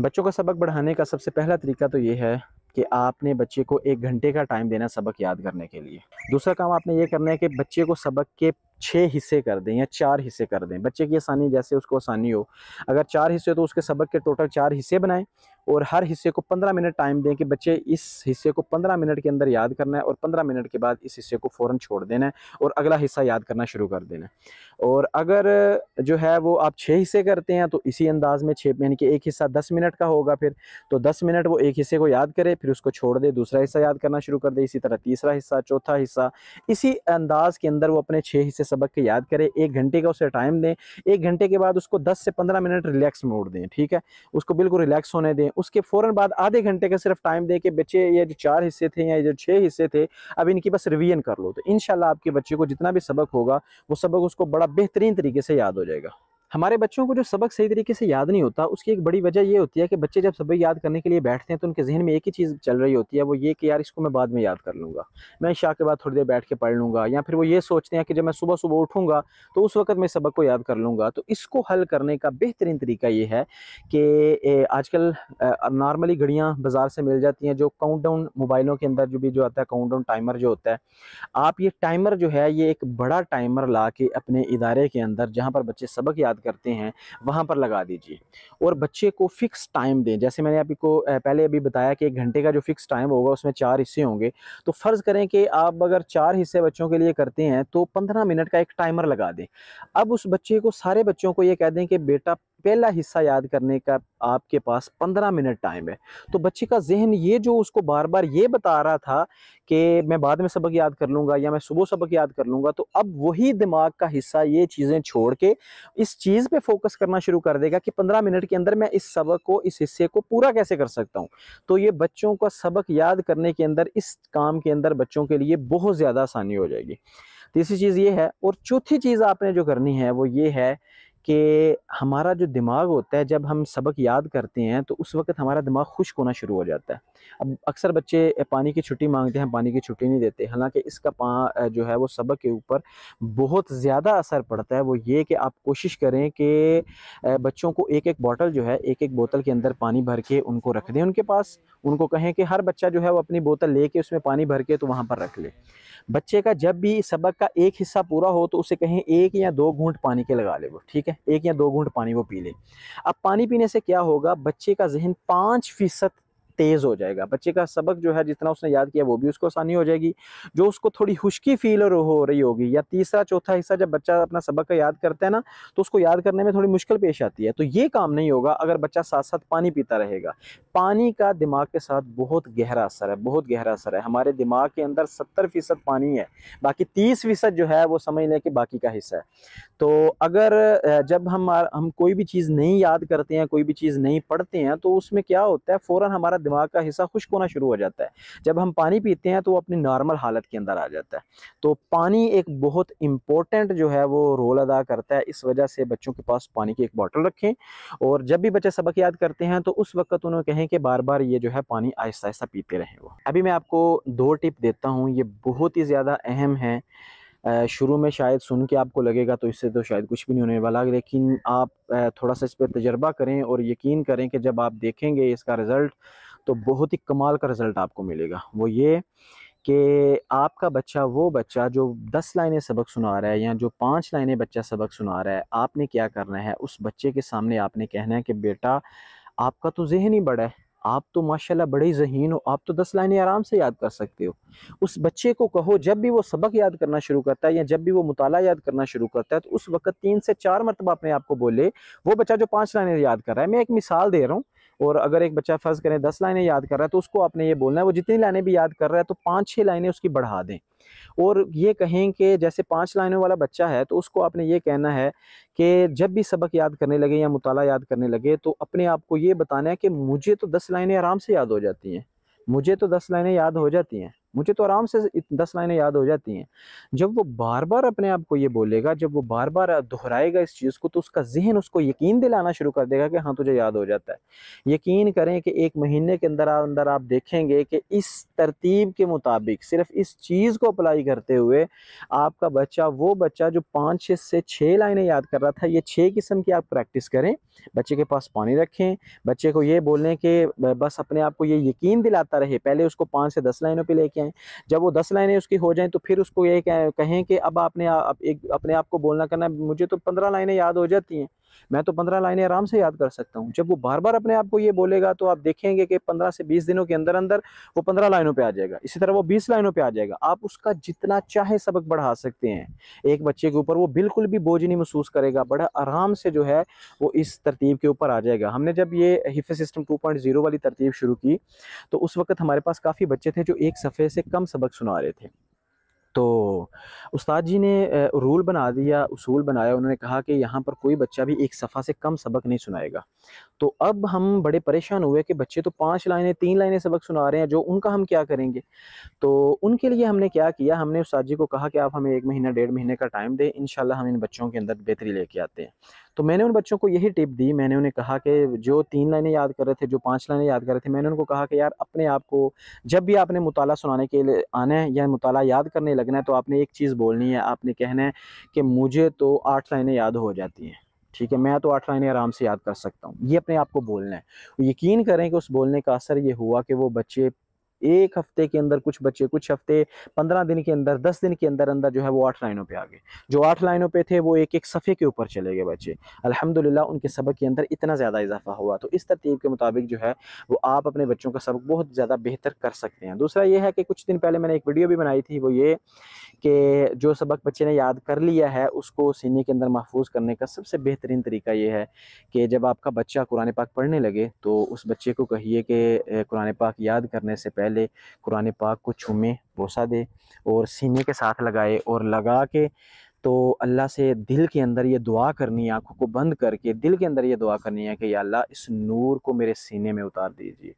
बच्चों का सबक बढ़ाने का सबसे पहला तरीका तो ये है कि आपने बच्चे को एक घंटे का टाइम देना सबक याद करने के लिए दूसरा काम आपने ये करना है कि बच्चे को सबक के छः हिस्से कर दें या चार हिस्से कर दें बच्चे की आसानी जैसे उसको आसानी हो अगर चार हिस्से हो तो उसके सबक के टोटल चार हिस्से बनाएं और हर हिस्से को पंद्रह मिनट टाइम दें कि बच्चे इस हिस्से को पंद्रह मिनट के अंदर याद करना है और पंद्रह मिनट के बाद इस हिस्से को फ़ौर छोड़ देना है और अगला हिस्सा याद करना शुरू कर देना है और अगर जो है वो आप छः हिस्से करते हैं तो इसी अंदाज में छः यानी कि एक हिस्सा दस मिनट का होगा फिर तो दस मिनट वो एक हिस्से को याद करे फिर उसको छोड़ दे दूसरा हिस्सा याद करना शुरू कर दे इसी तरह तीसरा हिस्सा चौथा हिस्सा इसी अंदाज के अंदर वो अपने छः हिस्से सबक के याद करे एक घंटे का उसे टाइम दें एक घंटे के बाद उसको दस से पंद्रह मिनट रिलैक्स मोड़ दें ठीक है उसको बिल्कुल रिलैक्स होने दें उसके फ़ौरन बाद आधे घंटे का सिर्फ टाइम दे के बच्चे ये जो चार हिस्से थे या जो छः हिस्से थे अब इनकी बस रिवीजन कर लो तो इन आपके बच्चे को जितना भी सबक होगा वो सबक उसको बड़ा बेहतरीन तरीके से याद हो जाएगा हमारे बच्चों को जो सबक सही तरीके से याद नहीं होता उसकी एक बड़ी वजह ये होती है कि बच्चे जब सबक याद करने के लिए बैठते हैं तो उनके जहन में एक ही चीज़ चल रही होती है वो ये कि यार इसको मैं बाद में याद कर लूँगा मैं शाह के बाद थोड़ी देर बैठ के पढ़ लूँगा या फिर वो ये सोचते हैं कि जब मैं सुबह सुबह उठूँगा तो उस वक्त मैं सबक को याद कर लूँगा तो इसको हल करने का बेहतरीन तरीका ये है कि आजकल नॉर्मली घड़ियाँ बाज़ार से मिल जाती हैं जो काउंट मोबाइलों के अंदर जो भी जो आता है काउंट टाइमर जो होता है आप ये टाइमर जो है ये एक बड़ा टाइमर ला के अपने इदारे के अंदर जहाँ पर बच्चे सबक याद बात करते हैं वहाँ पर लगा दीजिए और बच्चे को फ़िक्स टाइम दें जैसे मैंने अभी को पहले अभी बताया कि एक घंटे का जो फ़िक्स टाइम होगा उसमें चार हिस्से होंगे तो फ़र्ज़ करें कि आप अगर चार हिस्से बच्चों के लिए करते हैं तो पंद्रह मिनट का एक टाइमर लगा दें अब उस बच्चे को सारे बच्चों को ये कह दें कि बेटा पहला हिस्सा याद करने का आपके पास पंद्रह मिनट टाइम है तो बच्चे का जहन ये जो उसको बार बार ये बता रहा था कि मैं बाद में सबक याद कर लूँगा या मैं सुबह सबक याद कर लूँगा तो अब वही दिमाग का हिस्सा ये चीज़ें छोड़ के इस चीज़ पर फोकस करना शुरू कर देगा कि पंद्रह मिनट के अंदर मैं इस सबक को इस हिस्से को पूरा कैसे कर सकता हूँ तो ये बच्चों का सबक याद करने के अंदर इस काम के अंदर बच्चों के लिए बहुत ज़्यादा आसानी हो जाएगी तीसरी चीज़ ये है और चौथी चीज़ आपने जो करनी है वो ये है कि हमारा जो दिमाग होता है जब हम सबक याद करते हैं तो उस वक्त हमारा दिमाग खुश्क होना शुरू हो जाता है अब अक्सर बच्चे पानी की छुट्टी मांगते हैं पानी की छुट्टी नहीं देते हालांकि इसका पा जो है वो सबक के ऊपर बहुत ज़्यादा असर पड़ता है वो ये कि आप कोशिश करें कि बच्चों को एक एक बॉटल जो है एक एक बोतल के अंदर पानी भर के उनको रख दें उनके पास उनको कहें कि हर बच्चा जो है वो अपनी बोतल लेके उसमें पानी भर के तो वहाँ पर रख ले बच्चे का जब भी सबक का एक हिस्सा पूरा हो तो उसे कहें एक या दो घूंट पानी के लगा ले वो ठीक है एक या दो घूंट पानी वो पी ले अब पानी पीने से क्या होगा बच्चे का जहन पाँच फ़ीसद तेज़ हो जाएगा बच्चे का सबक जो है जितना उसने याद किया वो भी उसको आसानी हो जाएगी जो उसको थोड़ी खुशकी फील हो रही होगी या तीसरा चौथा हिस्सा जब बच्चा अपना सबक का याद करता है ना तो उसको याद करने में थोड़ी मुश्किल पेश आती है तो ये काम नहीं होगा अगर बच्चा साथ साथ पानी पीता रहेगा पानी का दिमाग के साथ बहुत गहरा असर है बहुत गहरा असर है हमारे दिमाग के अंदर सत्तर फीसद पानी है बाकी तीस फीसद जो है वो समझ लें कि बाकी का हिस्सा है तो अगर जब हम हम कोई भी चीज़ नहीं याद करते हैं कोई भी चीज़ नहीं पढ़ते हैं तो उसमें क्या होता है फौरन हमारा दिमाग का हिस्सा खुश्क होना शुरू हो जाता है जब हम पानी पीते हैं तो वो अपनी नॉर्मल हालत के अंदर आ जाता है तो पानी एक बहुत इंपॉर्टेंट जो है वो रोल अदा करता है इस वजह से बच्चों के पास पानी की एक बॉटल रखें और जब भी बच्चे सबक याद करते हैं तो उस वक्त उन्हें कहें कि बार बार ये जो है पानी आहिस्ता आहिस्ता पीते रहें वो अभी मैं आपको दो टिप देता हूँ ये बहुत ही ज़्यादा अहम है शुरू में शायद सुन के आपको लगेगा तो इससे तो शायद कुछ भी नहीं होने वाला लेकिन आप थोड़ा सा इस पर तजर्बा करें और यकीन करें कि जब आप देखेंगे इसका रिज़ल्ट तो बहुत ही कमाल का रिज़ल्ट आपको मिलेगा वो ये कि आपका बच्चा वो बच्चा जो दस लाइनें सबक सुना रहा है या जो पाँच लाइनें बच्चा सबक सुना रहा है आपने क्या करना है उस बच्चे के सामने आपने कहना है कि बेटा आपका तो जहन ही बड़ा है आप तो माशाल्लाह बड़े जहीन हो आप तो दस लाइनें आराम से याद कर सकते हो उस बच्चे को कहो जब भी वो सबक याद करना शुरू करता है या जब भी वो मुताला याद करना शुरू करता है तो उस वक्त तीन से चार मरतबा अपने आप को बोले वो बच्चा जो पाँच लाइनें याद कर रहा है मैं एक मिसाल दे रहा हूँ और अगर एक बच्चा फ़र्ज़ करें दस लाइनें याद कर रहा है तो उसको आपने ये बोलना है वो जितनी लाइनें भी याद कर रहा है तो पाँच छः लाइनें उसकी बढ़ा दें और ये कहें कि जैसे पाँच लाइनों वाला बच्चा है तो उसको आपने ये कहना है कि जब भी सबक याद करने लगे या मुताला याद करने लगे तो अपने आप को ये बताना है कि मुझे तो दस लाइनें आराम से याद हो जाती हैं मुझे तो दस लाइनें याद हो जाती हैं मुझे तो आराम से दस लाइनें याद हो जाती हैं जब वो बार बार अपने आप को ये बोलेगा जब वो बार बार दोहराएगा इस चीज़ को तो उसका जहन उसको यकीन दिलाना शुरू कर देगा कि हाँ तुझे याद हो जाता है यकीन करें कि एक महीने के अंदर अंदर आप देखेंगे कि इस तरतीब के मुताबिक सिर्फ इस चीज़ को अप्लाई करते हुए आपका बच्चा वो बच्चा जो पाँच से छः लाइनें याद कर रहा था ये छः किस्म की आप प्रैक्टिस करें बच्चे के पास पानी रखें बच्चे को ये बोलें कि बस अपने आप को ये यकीन दिलाता रहे पहले उसको पाँच से दस लाइनों पर लेके हैं जब वो दस लाइनें उसकी हो जाएं तो फिर उसको ये कहें कि अब आपने आप एक अपने आप को बोलना करना मुझे तो पंद्रह लाइनें याद हो जाती हैं मैं तो पंद्रह लाइनें आराम से याद कर सकता हूँ जब वो बार बार अपने आप को ये बोलेगा तो आप देखेंगे कि पंद्रह से बीस दिनों के अंदर अंदर वो पंद्रह लाइनों पर आ जाएगा इसी तरह वो बीस लाइनों पर आ जाएगा आप उसका जितना चाहे सबक बढ़ा सकते हैं एक बच्चे के ऊपर वो बिल्कुल भी बोझ नहीं महसूस करेगा बड़ा आराम से जो है वो इस तरतीब के ऊपर आ जाएगा हमने जब ये हिफे सिस्टम टू पॉइंट जीरो वाली तरतीब शुरू की तो उस वक्त हमारे पास काफ़ी बच्चे थे जो एक सफ़े से कम सबक सुना रहे थे तो उस्ताद जी ने रूल बना दिया उसूल बनाया उन्होंने कहा कि यहाँ पर कोई बच्चा भी एक सफ़ा से कम सबक नहीं सुनाएगा तो अब हम बड़े परेशान हुए कि बच्चे तो पाँच लाइनें तीन लाइनें सबक सुना रहे हैं जो उनका हम क्या करेंगे तो उनके लिए हमने क्या किया हमने उस्ताद जी को कहा कि आप हमें एक महीना डेढ़ महीने का टाइम दें इन हम इन बच्चों के अंदर बेहतरी लेके आते हैं तो मैंने उन बच्चों को यही टिप दी मैंने उन्हें कहा कि जो तीन लाइनें याद कर रहे थे जो पाँच लाइनें याद कर रहे थे मैंने उनको कहा कि यार अपने आप को जब भी आपने मुताला सुनाने के लिए आना है या मुताला याद करने लगना है तो आपने एक चीज़ बोलनी है आपने कहना है कि मुझे तो आठ लाइनें याद हो जाती हैं ठीक है मैं तो आठ लाइनें आराम से याद कर सकता हूँ ये अपने आप को बोलना है यकीन करें कि उस बोलने का असर ये हुआ कि वो बच्चे एक हफ्ते के अंदर कुछ बच्चे कुछ हफ्ते पंद्रह दिन के अंदर दस दिन के अंदर अंदर जो है वो आठ लाइनों पे आ गए जो आठ लाइनों पे थे वो एक एक सफ़े के ऊपर चले गए बच्चे अल्हम्दुलिल्लाह उनके सबक के अंदर इतना ज़्यादा इजाफा हुआ तो इस तरतीब के मुताबिक जो है वो आप अपने बच्चों का सबक बहुत ज़्यादा बेहतर कर सकते हैं दूसरा ये है कि कुछ दिन पहले मैंने एक वीडियो भी बनाई थी वो ये कि जो सबक बच्चे ने याद कर लिया है उसको सीने के अंदर महफूज करने का सबसे बेहतरीन तरीका ये है कि जब आपका बच्चा कुरान पाक पढ़ने लगे तो उस बच्चे को कहिए कि कुरान पाक याद करने से पहले कुरान पाक को छूमे भोसा दे और सीने के साथ लगाए और लगा के तो अल्लाह से दिल के अंदर ये दुआ करनी है आँखों को बंद करके दिल के अंदर ये दुआ करनी है कि अल्लाह इस नूर को मेरे सीने में उतार दीजिए